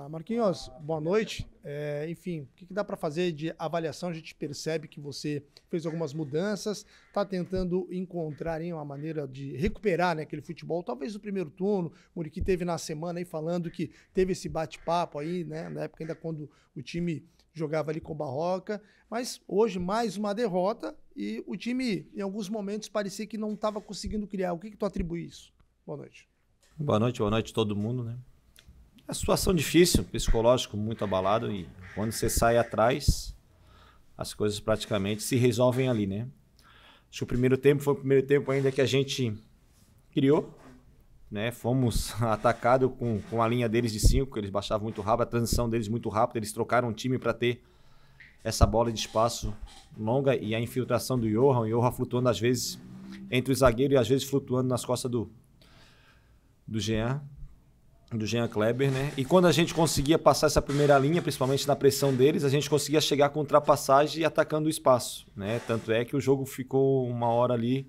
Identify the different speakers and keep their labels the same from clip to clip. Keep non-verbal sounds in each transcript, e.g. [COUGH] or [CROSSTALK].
Speaker 1: lá. Marquinhos, boa noite. É, enfim, o que, que dá para fazer de avaliação? A gente percebe que você fez algumas mudanças, está tentando encontrar hein, uma maneira de recuperar né, aquele futebol. Talvez o primeiro turno, o Muriqui teve na semana aí falando que teve esse bate-papo aí, né, na época ainda quando o time jogava ali com o Barroca, mas hoje mais uma derrota e o time em alguns momentos parecia que não estava conseguindo criar. O que, que tu atribui isso? Boa noite. Boa noite, boa noite a todo mundo, né? É a situação difícil, psicológico muito abalado e quando você sai atrás, as coisas praticamente se resolvem ali, né? Acho que o primeiro tempo foi o primeiro tempo ainda que a gente criou, né? Fomos [LAUGHS] atacados com, com a linha deles de cinco, que eles baixavam muito rápido, a transição deles muito rápida, eles trocaram o time para ter essa bola de espaço longa e a infiltração do Johan, o Johan flutuando às vezes entre o zagueiro e às vezes flutuando nas costas do, do Jean do Jean Kleber, né? E quando a gente conseguia passar essa primeira linha, principalmente na pressão deles, a gente conseguia chegar com ultrapassagem e atacando o espaço, né? Tanto é que o jogo ficou uma hora ali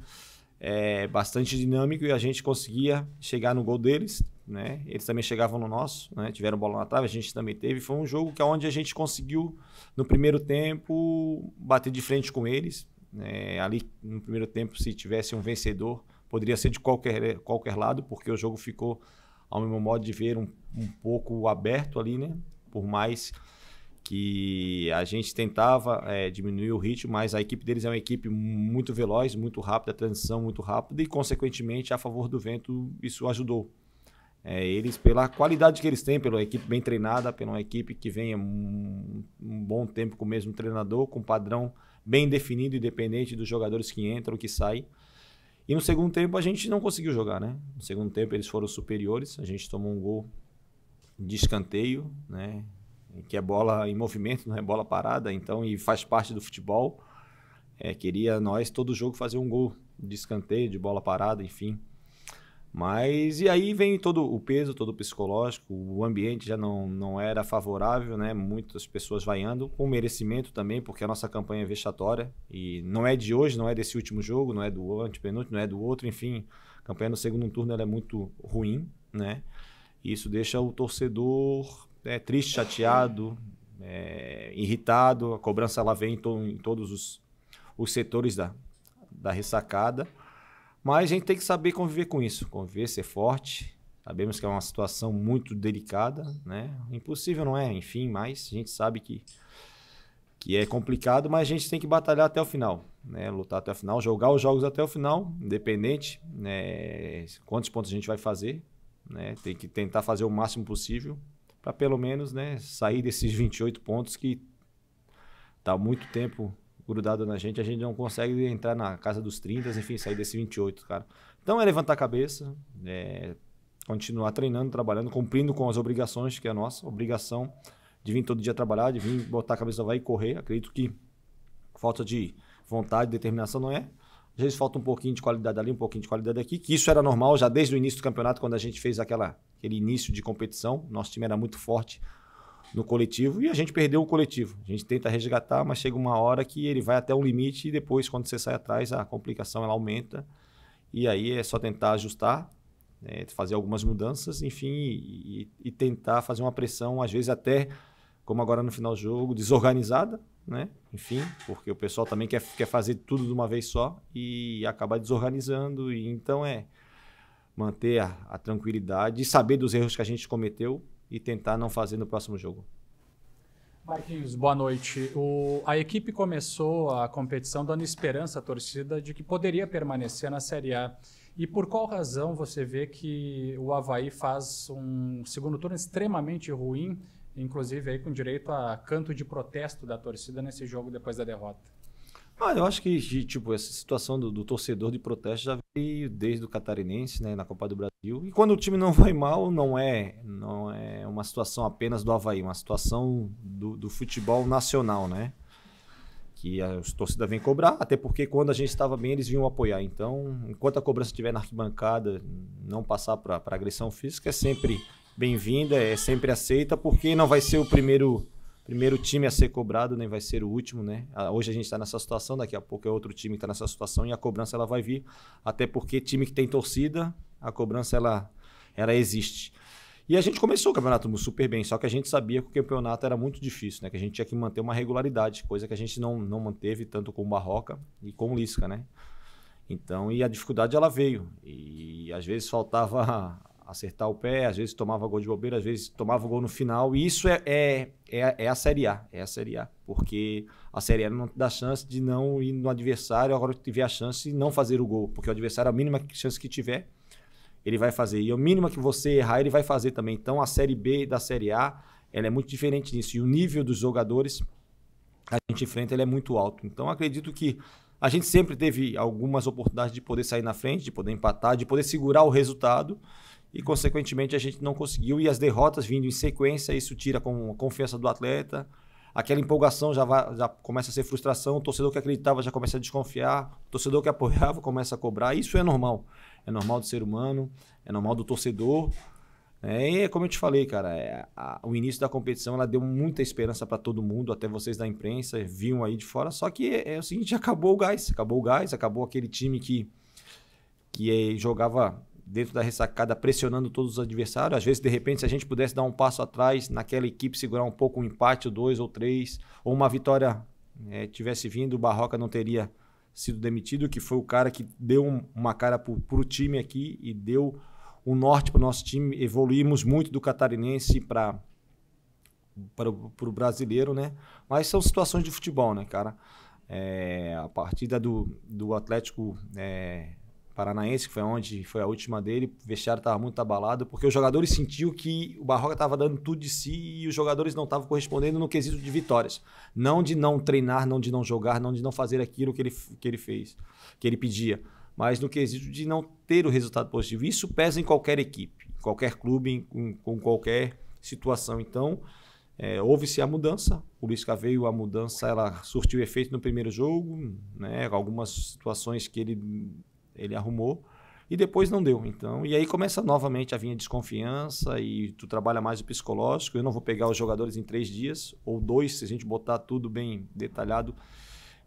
Speaker 1: é, bastante dinâmico e a gente conseguia chegar no gol deles, né? Eles também chegavam no nosso, né? Tiveram bola na trave, a gente também teve. Foi um jogo que é onde a gente conseguiu no primeiro tempo bater de frente com eles, né? Ali no primeiro tempo, se tivesse um vencedor, poderia ser de qualquer qualquer lado, porque o jogo ficou ao meu modo de ver, um, um pouco aberto ali, né? Por mais que a gente tentava é, diminuir o ritmo, mas a equipe deles é uma equipe muito veloz, muito rápida, transição muito rápida e, consequentemente, a favor do vento, isso ajudou. É, eles, pela qualidade que eles têm, pela equipe bem treinada, pela uma equipe que vem um, um bom tempo com o mesmo treinador, com um padrão bem definido, independente dos jogadores que entram, que saem, e no segundo tempo a gente não conseguiu jogar, né? No segundo tempo eles foram superiores, a gente tomou um gol de escanteio, né? Que é bola em movimento, [LAUGHS] não é bola parada, então, e faz parte do futebol. É, queria nós, todo jogo, fazer um gol de escanteio, de bola parada, enfim. Mas e aí vem todo o peso, todo o psicológico, o ambiente já não, não era favorável, né? Muitas pessoas vaiando, com merecimento também, porque a nossa campanha é vexatória e não é de hoje, não é desse último jogo, não é do antepenúltimo, não é do outro, enfim. A campanha no segundo turno é muito ruim, né? E isso deixa o torcedor é, triste, chateado, é, irritado. A cobrança ela vem em, to em todos os, os setores da, da ressacada. Mas a gente tem que saber conviver com isso, conviver, ser forte. Sabemos que é uma situação muito delicada, né? Impossível não é, enfim, mas a gente sabe que que é complicado, mas a gente tem que batalhar até o final, né? Lutar até o final, jogar os jogos até o final, independente, né? Quantos pontos a gente vai fazer, né? Tem que tentar fazer o máximo possível para pelo menos, né? Sair desses 28 pontos que tá muito tempo grudado na gente, a gente não consegue entrar na casa dos 30, enfim, sair desse 28, cara. Então é levantar a cabeça, é continuar treinando, trabalhando, cumprindo com as obrigações, que é a nossa obrigação de vir todo dia trabalhar, de vir botar a cabeça vai e correr. Acredito que falta de vontade, determinação não é. Às vezes falta um pouquinho de qualidade ali, um pouquinho de qualidade aqui, que isso era normal já desde o início do campeonato, quando a gente fez aquela, aquele início de competição. Nosso time era muito forte, no coletivo e a gente perdeu o coletivo. A gente tenta resgatar, mas chega uma hora que ele vai até um limite e depois, quando você sai atrás, a complicação ela aumenta. E aí é só tentar ajustar, né, fazer algumas mudanças, enfim, e, e, tentar fazer uma pressão, às vezes até, como agora no final do jogo, desorganizada, né? Enfim, porque o pessoal também quer, quer fazer tudo de uma vez só e acaba desorganizando. E então é manter a, a tranquilidade e saber dos erros que a gente cometeu e tentar não fazer no próximo jogo. Marquinhos, boa noite. O, a equipe começou a competição dando esperança à torcida de que poderia permanecer na Série A. E por qual razão você vê que o Havaí faz um segundo turno extremamente ruim, inclusive aí com direito a canto de protesto da torcida nesse jogo depois da derrota? Ah, eu acho que, tipo, essa situação do, do, torcedor de protesto já veio desde o catarinense, né, na Copa do Brasil. E quando o time não vai mal, não é, não é uma situação apenas do Havaí, uma situação do, do futebol nacional, né? Que a, a torcida vem cobrar, até porque quando a gente estava bem, eles vinham apoiar. Então, enquanto a cobrança estiver na arquibancada, não passar para agressão física, é sempre bem-vinda, é sempre aceita, porque não vai ser o primeiro primeiro time a ser cobrado nem né, vai ser o último, né? Ah, hoje a gente está nessa situação, daqui a pouco é outro time que está nessa situação e a cobrança ela vai vir, até porque time que tem torcida, a cobrança ela, ela existe. E a gente começou o campeonato super bem, só que a gente sabia que o campeonato era muito difícil, né? Que a gente tinha que manter uma regularidade, coisa que a gente não, não manteve tanto com o Barroca e com o Lisca, né? Então, e a dificuldade ela veio. E às vezes faltava acertar o pé, às vezes tomava gol de bobeira, às vezes tomava gol no final. E isso é, é, é, é, a Série A, é a Série A. Porque a Série A não dá chance de não ir no adversário, agora que tiver a chance, de não fazer o gol. Porque o adversário, a mínima chance que tiver, ele vai fazer. E a mínima que você errar, ele vai fazer também. Então a Série B da Série A, ela é muito diferente disso. E o nível dos jogadores a gente enfrenta, ele é muito alto. Então acredito que a gente sempre teve algumas oportunidades de poder sair na frente, de poder empatar, de poder segurar o resultado e, consequentemente, a gente não conseguiu. E as derrotas vindo em sequência, isso tira com a confiança do atleta. Aquela empolgação já, vai, já começa a ser frustração, o torcedor que acreditava já começa a desconfiar, o torcedor que apoiava [LAUGHS] começa a cobrar. Isso é normal. É normal do ser humano, é normal do torcedor. É, como eu te falei, cara, é, a, o início da competição ela deu muita esperança para todo mundo, até vocês da imprensa viam aí de fora. Só que é, é, o seguinte, acabou o gás, acabou o gás, acabou aquele time que que é, jogava dentro da ressacada, pressionando todos os adversários. Às vezes, de repente, se a gente pudesse dar um passo atrás naquela equipe, segurar um pouco um empate, ou dois ou três, ou uma vitória é, tivesse vindo, o Barroca não teria sido demitido, que foi o cara que deu um, uma cara para o time aqui e deu o um norte para o nosso time. Evoluímos muito do catarinense para para o brasileiro, né? Mas são situações de futebol, né, cara? É, a partida do, do Atlético é, Paranaense, que foi onde foi a última dele, o vestiário estava muito abalado, porque os jogadores sentiam que o Barroca estava dando tudo de si e os jogadores não estavam correspondendo no quesito de vitórias. Não de não treinar, não de não jogar, não de não fazer aquilo que ele, que ele fez, que ele pedia, mas no quesito de não ter o resultado positivo. Isso pesa em qualquer equipe, em qualquer clube, em, com qualquer situação. Então, é, houve-se a mudança. O Luiz Caveio, a mudança, ela surtiu efeito no primeiro jogo, né? algumas situações que ele ele arrumou e depois não deu. Então, e aí começa novamente a vir a desconfiança e tu trabalha mais o psicológico. Eu não vou pegar os jogadores em três dias ou dois, se a gente botar tudo bem detalhado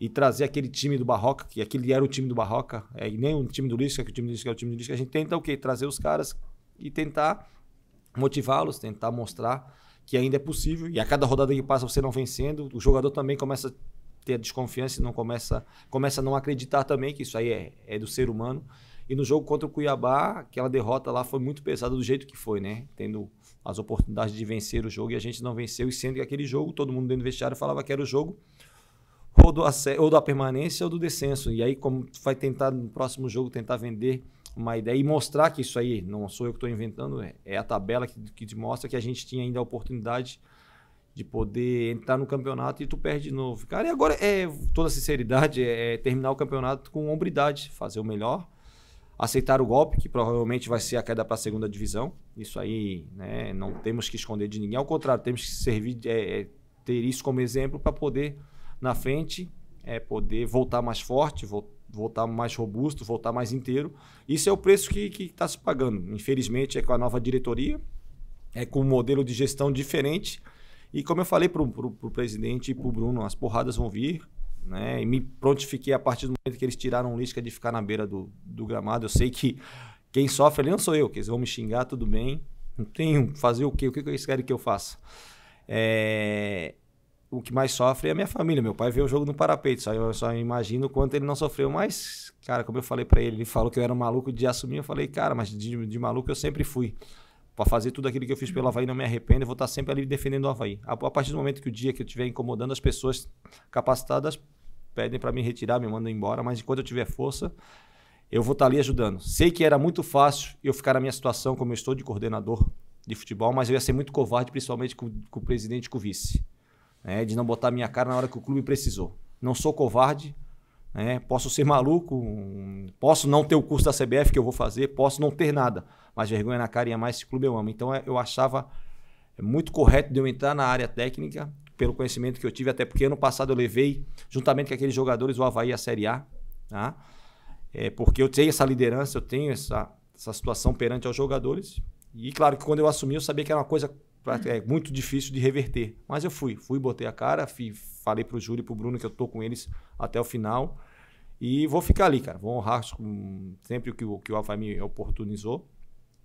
Speaker 1: e trazer aquele time do Barroca, que aquele era o time do Barroca, é, e nem o time do Lisca, que o time do Lisca é o time do Lisca. A gente tenta o okay, quê? Trazer os caras e tentar motivá-los, tentar mostrar que ainda é possível. E a cada rodada que passa você não vencendo, o jogador também começa a ter a desconfiança e não começa, começa a não acreditar também que isso aí é, é do ser humano. E no jogo contra o Cuiabá, aquela derrota lá foi muito pesada do jeito que foi, né? Tendo as oportunidades de vencer o jogo e a gente não venceu. E sendo que aquele jogo, todo mundo dentro do vestiário falava que era o jogo ou, do, ou da permanência ou do descenso. E aí, como vai tentar no próximo jogo tentar vender uma ideia e mostrar que isso aí não sou eu que estou inventando, é, é a tabela que, que mostra que a gente tinha ainda a oportunidade de poder entrar no campeonato e tu perde de novo. Cara, e agora é toda sinceridade, é, é terminar o campeonato com hombridade, fazer o melhor, aceitar o golpe, que provavelmente vai ser a queda para a segunda divisão. Isso aí, né, não temos que esconder de ninguém, ao contrário, temos que servir é, é, ter isso como exemplo para poder na frente é poder voltar mais forte, voltar mais robusto, voltar mais inteiro. Isso é o preço que está se pagando. Infelizmente é com a nova diretoria, é com um modelo de gestão diferente e como eu falei para o presidente e para o Bruno, as porradas vão vir. Né? E me prontifiquei a partir do momento que eles tiraram o Lisca de ficar na beira do, do gramado. Eu sei que quem sofre ali não sou eu, que eles vão me xingar, tudo bem. Não tenho fazer o quê? O que eles querem que eu faça? É... O que mais sofre é a minha família. Meu pai vê o jogo no parapeito, só, eu só imagino o quanto ele não sofreu. Mas, cara, como eu falei para ele, ele falou que eu era um maluco de assumir. Eu falei, cara, mas de, de maluco eu sempre fui para fazer tudo aquilo que eu fiz pelo Havaí, não me arrependo, vou estar sempre ali defendendo o Havaí. A, a partir do momento que o dia que eu estiver incomodando as pessoas capacitadas, pedem para me retirar, me mandam embora, mas enquanto eu tiver força, eu vou estar ali ajudando. Sei que era muito fácil eu ficar na minha situação, como eu estou de coordenador de futebol, mas eu ia ser muito covarde, principalmente com, com o presidente e com o vice, né? de não botar minha cara na hora que o clube precisou. Não sou covarde, né? posso ser maluco, posso não ter o curso da CBF que eu vou fazer, posso não ter nada, mas vergonha na cara e é mais esse clube eu amo. Então é, eu achava é muito correto de eu entrar na área técnica pelo conhecimento que eu tive, até porque ano passado eu levei, juntamente com aqueles jogadores, o Havaí à Série A, tá? é, porque eu tenho essa liderança, eu tenho essa, essa situação perante aos jogadores. E claro que quando eu assumi, eu sabia que era uma coisa é muito difícil de reverter. Mas eu fui, fui, botei a cara, fui, falei pro Júlio e pro Bruno que eu tô com eles até o final. E vou ficar ali, cara. Vou honrar sempre o que o, que o Havaí me oportunizou,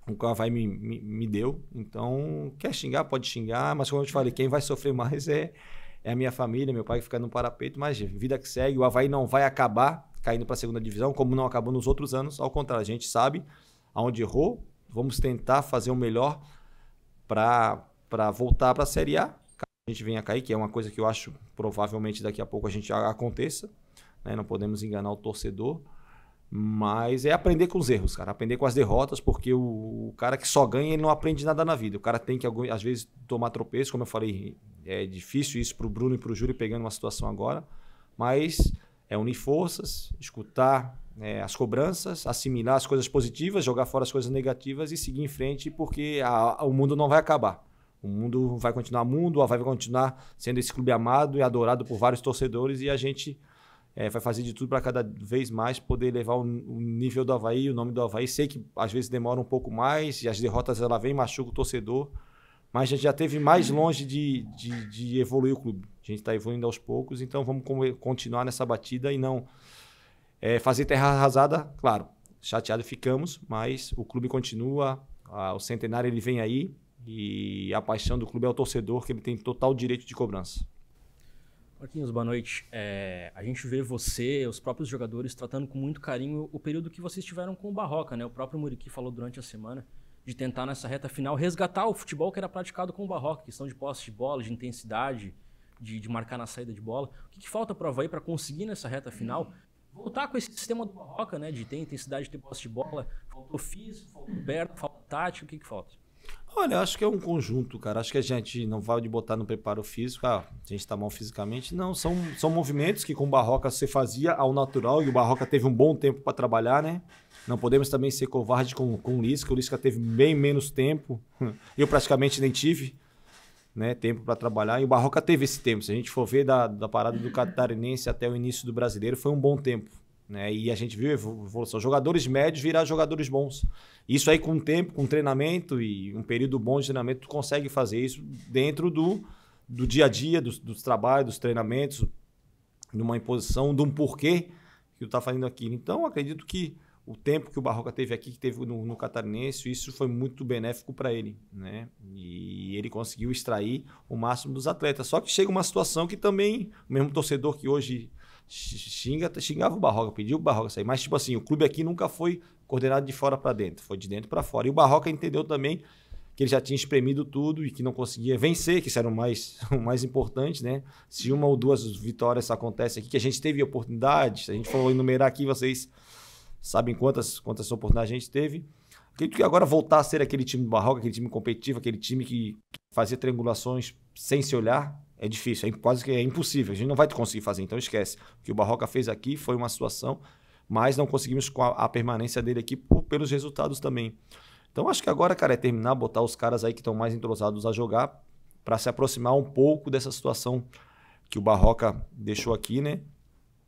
Speaker 1: o que o Havaí me, me, me, deu. Então, quer xingar, pode xingar, mas como eu te falei, quem vai sofrer mais é, é a minha família, meu pai que fica no parapeito. Mas vida que segue, o Havaí não vai acabar caindo para a segunda divisão, como não acabou nos outros anos. Ao contrário, a gente sabe aonde errou, vamos tentar fazer o melhor para voltar para a Série A. A gente venha cair, que é uma coisa que eu acho provavelmente daqui a pouco a gente aconteça né? não podemos enganar o torcedor. Mas é aprender com os erros, cara. Aprender com as derrotas, porque o, o, cara que só ganha, ele não aprende nada na vida. O cara tem que, às vezes, tomar tropeço. Como eu falei, é difícil isso para o Bruno e para o Júlio pegando uma situação agora. Mas é unir forças, escutar é, as cobranças, assimilar as coisas positivas, jogar fora as coisas negativas e seguir em frente, porque a, a, o mundo não vai acabar. O mundo vai continuar mundo, vai continuar sendo esse clube amado e adorado por vários torcedores e a gente é, vai fazer de tudo para cada vez mais poder levar o, o, nível do Havaí, o nome do Havaí. Sei que às vezes demora um pouco mais e as derrotas ela vem machuca o torcedor, mas a gente já teve mais uhum. longe de, de, de evoluir o clube. A gente está evoluindo aos poucos, então vamos continuar nessa batida e não é, fazer terra arrasada. Claro, chateado ficamos, mas o clube continua, a, o centenário ele vem aí e a paixão do clube é o torcedor que ele tem total direito de cobrança. Marquinhos, boa noite. É, a gente vê você, os próprios jogadores, tratando com muito carinho o período que vocês tiveram com o Barroca, né? O próprio Muriqui falou durante a semana de tentar nessa reta final resgatar o futebol que era praticado com o Barroca, questão de posse de bola, de intensidade, de, de marcar na saída de bola. O que, que falta para o Havaí para conseguir nessa reta final voltar com esse sistema do Barroca, né? De ter intensidade, de ter posse de bola. Faltou físico, faltou perto, falta tático. o que, que falta? Olha, acho que é um conjunto, cara. Acho que a gente não vai de botar no preparo físico, ah, a gente tá mal fisicamente. Não, são, são movimentos que com Barroca você fazia ao natural e o Barroca teve um bom tempo para trabalhar, né? Não podemos também ser covarde com, com o Lisca. O Lisca teve bem menos tempo. [LAUGHS] Eu praticamente nem tive né, tempo para trabalhar. E o Barroca teve esse tempo. Se a gente for ver da, da parada do catarinense até o início do brasileiro, foi um bom tempo. Né? E a gente viu evolução. Jogadores médios virar jogadores bons. Isso aí com tempo, com treinamento e um período bom de treinamento, tu consegue fazer isso dentro do, do dia a dia, dos, dos trabalhos, dos treinamentos, numa imposição, de um porquê que tu está fazendo aquilo. Então, acredito que o tempo que o Barroca teve aqui, que teve no, no Catarinense, isso foi muito benéfico para ele, né? E ele conseguiu extrair o máximo dos atletas. Só que chega uma situação que também, o mesmo torcedor que hoje xinga, xingava o Barroca, pediu o Barroca sair. Mas, tipo assim, o clube aqui nunca foi coordenado de fora para dentro, foi de dentro para fora. E o Barroca entendeu também que ele já tinha espremido tudo e que não conseguia vencer, que isso era o mais, [LAUGHS] o mais importante, né? Se uma ou duas vitórias acontecem, aqui, que a gente teve oportunidades, a gente falou enumerar aqui, vocês sabem quantas, quantas oportunidades a gente teve. Acredito que agora voltar a ser aquele time do aquele time competitivo, aquele time que fazia triangulações sem se olhar, é difícil, é quase que é impossível. A gente não vai conseguir fazer, então esquece. O que o Barroca fez aqui foi uma situação, mas não conseguimos com a, a permanência dele aqui por, pelos resultados também. Então acho que agora, cara, é terminar, botar os caras aí que estão mais entrosados a jogar para se aproximar um pouco dessa situação que o Barroca deixou aqui, né?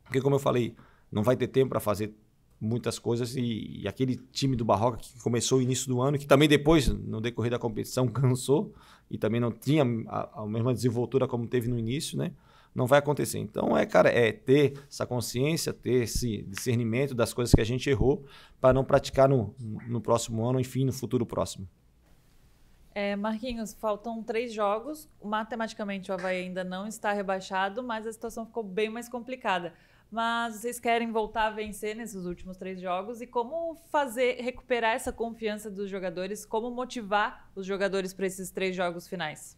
Speaker 1: Porque como eu falei, não vai ter tempo para fazer muitas coisas e, e, aquele time do Barroca que começou o início do ano, que também depois, no decorrer da competição, [LAUGHS] cansou e também não tinha a, a mesma desenvoltura como teve no início, né? Não vai acontecer. Então, é, cara, é ter essa consciência, ter esse discernimento das coisas que a gente errou para não praticar no, no próximo ano, enfim, no futuro próximo. É, Marquinhos, faltam três jogos. Matematicamente, o Havaí ainda não está rebaixado, mas a situação ficou bem mais complicada mas vocês querem voltar a vencer nesses últimos três jogos e como fazer recuperar essa confiança dos jogadores, como motivar os jogadores para esses três jogos finais?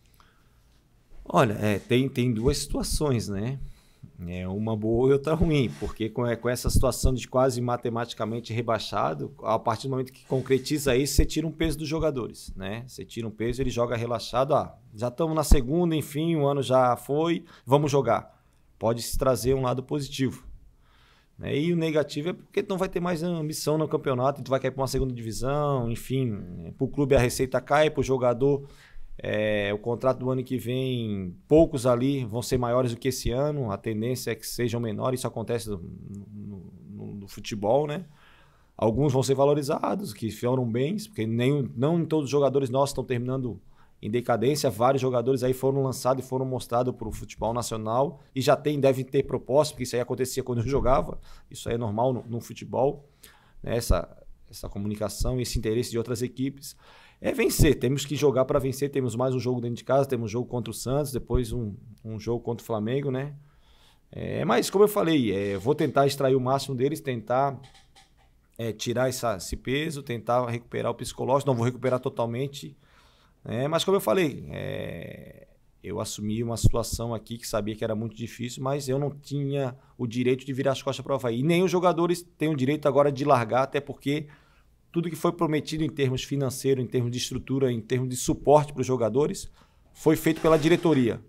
Speaker 1: Olha, é, tem, tem duas situações, né? É uma boa e outra ruim, porque com, é, com essa situação de quase matematicamente rebaixado, a partir do momento que concretiza isso, você tira um peso dos jogadores, né? Você tira um peso, ele joga relaxado, ah, já estamos na segunda, enfim, o ano já foi, vamos jogar pode se trazer um lado positivo. Né? E o negativo é porque não vai ter mais ambição no campeonato, tu vai cair para uma segunda divisão, enfim. Para o clube a receita cai, para o jogador é, o contrato do ano que vem, poucos ali vão ser maiores do que esse ano, a tendência é que sejam menores, isso acontece no, no, no futebol, né? Alguns vão ser valorizados, que foram bens, porque nem, não todos os jogadores nossos estão terminando em decadência. Vários jogadores aí foram lançados e foram mostrados para o futebol nacional e já tem, devem ter propostas porque isso aí acontecia quando eu jogava. Isso aí é normal no, no futebol, né? essa, essa comunicação e esse interesse de outras equipes. É vencer, temos que jogar para vencer. Temos mais um jogo dentro de casa, temos um jogo contra o Santos, depois um, um jogo contra o Flamengo, né? É, mas, como eu falei, é, vou tentar extrair o máximo deles, tentar é, tirar essa, esse peso, tentar recuperar o psicológico. Não vou recuperar totalmente, é, mas como eu falei, é, eu assumi uma situação aqui que sabia que era muito difícil, mas eu não tinha o direito de virar as costas para o Havaí. E nem os jogadores têm o direito agora de largar, até porque tudo que foi prometido em termos financeiros, em termos de estrutura, em termos de suporte para os jogadores, foi feito pela diretoria.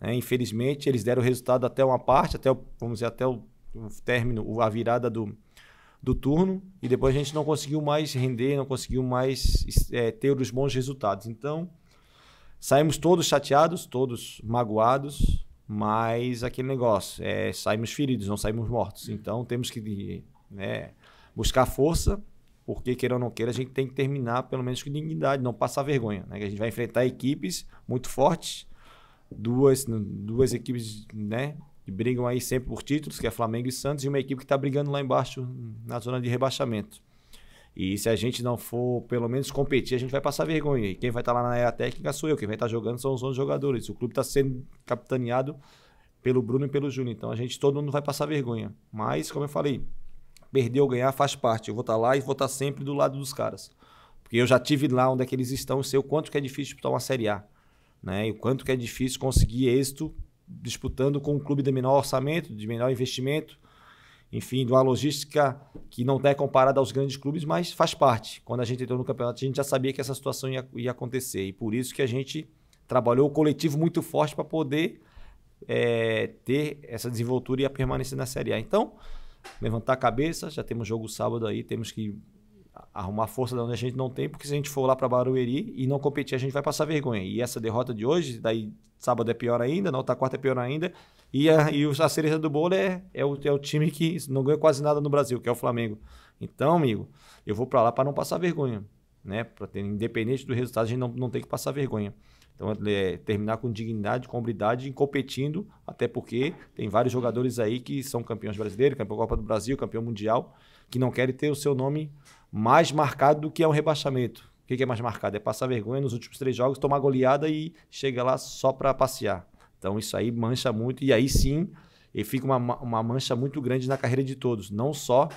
Speaker 1: É, infelizmente, eles deram resultado até uma parte, até o, vamos dizer, até o, o término, a virada do, do turno e depois a gente não conseguiu mais render, não conseguiu mais é, ter os bons resultados. Então, saímos todos chateados, todos magoados, mas aquele negócio, é, saímos feridos, não saímos mortos. Então, temos que né, buscar força, porque queira ou não queira, a gente tem que terminar pelo menos com dignidade, não passar vergonha. Né? A gente vai enfrentar equipes muito fortes, duas, duas equipes né, que brigam aí sempre por títulos, que é Flamengo e Santos, e uma equipe que está brigando lá embaixo na zona de rebaixamento. E se a gente não for, pelo menos, competir, a gente vai passar vergonha. E quem vai estar tá lá na era técnica sou eu, quem vai estar tá jogando são os 11 jogadores. O clube está sendo capitaneado pelo Bruno e pelo Júnior. Então a gente, todo mundo vai passar vergonha. Mas, como eu falei, perder ou ganhar faz parte. Eu vou estar tá lá e vou estar tá sempre do lado dos caras. Porque eu já tive lá onde é que eles estão, sei o quanto que é difícil disputar uma Série A. Né? E o quanto que é difícil conseguir êxito disputando com um clube de menor orçamento, de menor investimento, enfim, de uma logística que não é comparada aos grandes clubes, mas faz parte. Quando a gente entrou no campeonato, a gente já sabia que essa situação ia, ia acontecer. E por isso que a gente trabalhou o coletivo muito forte para poder é, ter essa desenvoltura e a permanência na Série A. Então, levantar a cabeça, já temos jogo sábado aí, temos que arrumar força da onde a gente não tem, porque se a gente for lá para Barueri e não competir, a gente vai passar vergonha. E essa derrota de hoje, daí sábado é pior ainda, na outra quarta é pior ainda. E a, e a cereja do bolo é, é, o, é o time que não ganha quase nada no Brasil, que é o Flamengo. Então, amigo, eu vou para lá para não passar vergonha. Né? Pra ter, independente do resultado, a gente não, não tem que passar vergonha. Então, é, terminar com dignidade, com e competindo, até porque tem vários jogadores aí que são campeões brasileiros, campeão da Copa do Brasil, campeão mundial, que não querem ter o seu nome mais marcado do que é um rebaixamento. O que é mais marcado? É passar vergonha nos últimos três jogos, tomar goleada e chega lá só para passear. Então isso aí mancha muito e aí sim e fica uma, uma mancha muito grande na carreira de todos, não só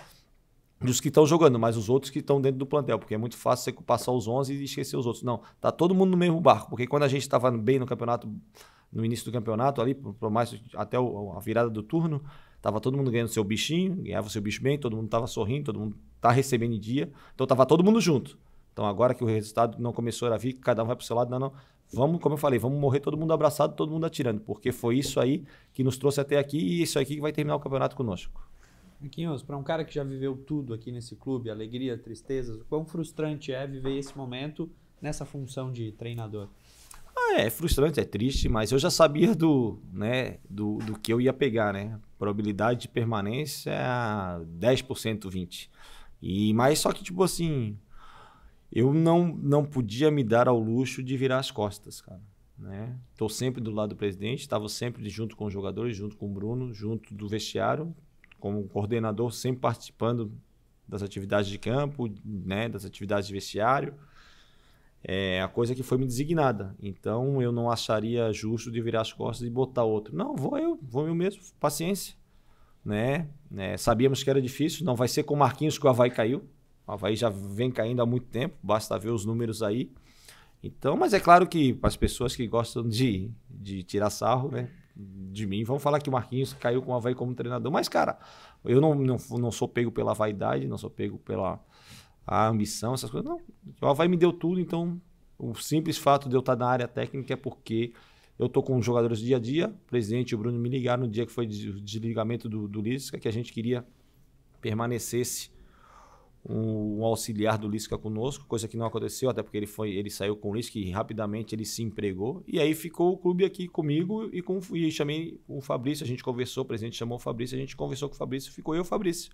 Speaker 1: dos que estão jogando, mas os outros que estão dentro do plantel, porque é muito fácil você passar os 11 e esquecer os outros. Não, tá todo mundo no mesmo barco, porque quando a gente estava bem no campeonato, no início do campeonato ali, por mais até a virada do turno, Tava todo mundo ganhando seu bichinho, ganhava seu bicho bem, todo mundo tava sorrindo, todo mundo tá recebendo em dia. Então tava todo mundo junto. Então agora que o resultado não começou a vir, cada um vai pro seu lado, não, não. Vamos, como eu falei, vamos morrer todo mundo abraçado, todo mundo atirando, porque foi isso aí que nos trouxe até aqui e isso aqui que vai terminar o campeonato conosco. Quinhos, para um cara que já viveu tudo aqui nesse clube, alegria, tristezas, quão frustrante é viver esse momento nessa função de treinador? É, é frustrante, é triste, mas eu já sabia do, né, do, do que eu ia pegar, né? Probabilidade de permanência é 10%, 20%. E, mas só que, tipo assim, eu não, não podia me dar ao luxo de virar as costas, cara. Né? Tô sempre do lado do presidente, estava sempre junto com os jogadores, junto com o Bruno, junto do vestiário, como coordenador, sempre participando das atividades de campo, né, das atividades de vestiário é a coisa que foi me designada. Então eu não acharia justo de virar as costas e botar outro. Não, vou eu, vou eu mesmo, paciência. Né? É, sabíamos que era difícil, não vai ser com o Marquinhos que o Havaí caiu. O Havaí já vem caindo há muito tempo, basta ver os números aí. Então, mas é claro que as pessoas que gostam de, de tirar sarro, né? De mim, vão falar que o Marquinhos caiu com o Havaí como treinador. Mas, cara, eu não, não, não sou pego pela vaidade, não sou pego pela, a ambição, essas coisas. Não, o Havaí me deu tudo, então o simples fato de eu estar na área técnica é porque eu estou com os jogadores dia a dia. O presidente e o Bruno me ligaram no dia que foi o desligamento do, do Lisca, que a gente queria permanecesse um, um auxiliar do Lisca conosco, coisa que não aconteceu, até porque ele foi, ele saiu com o Lisca e rapidamente ele se empregou. E aí ficou o clube aqui comigo e, com, e chamei o Fabrício, a gente conversou, o presidente chamou o Fabrício, a gente conversou com o Fabrício, ficou eu e o Fabrício.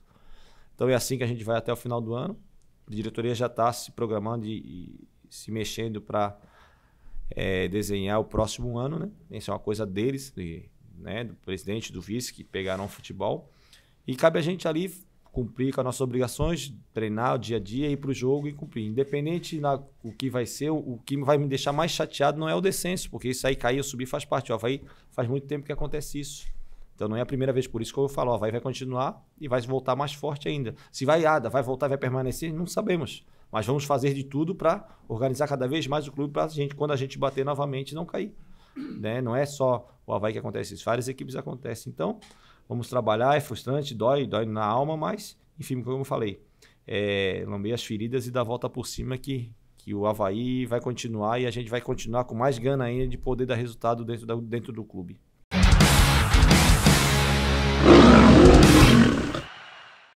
Speaker 1: Então é assim que a gente vai até o final do ano a diretoria já está se programando e, e se mexendo para é, desenhar o próximo ano, né? Isso é uma coisa deles, de, né? do presidente, do vice, que pegaram o futebol. E cabe a gente ali cumprir com as nossas obrigações, treinar o dia a dia, ir para o jogo e cumprir. Independente na, o que vai ser, o, o, que vai me deixar mais chateado não é o descenso, porque isso aí cair ou subir faz parte. Ó, vai, faz muito tempo que acontece isso. Então não é a primeira vez, por isso que eu falo, o vai, vai continuar e vai voltar mais forte ainda. Se vai ada, ah, vai voltar, vai permanecer, não sabemos. Mas vamos fazer de tudo para organizar cada vez mais o clube para a gente, quando a gente bater novamente, não cair. Né? Não é só o Havaí que acontece isso, várias equipes acontecem. Então, vamos trabalhar, é frustrante, dói, dói na alma, mas, enfim, como eu falei, é, lambei as feridas e dar volta por cima que, que o Havaí vai continuar e a gente vai continuar com mais gana ainda de poder dar resultado dentro, da, dentro do clube.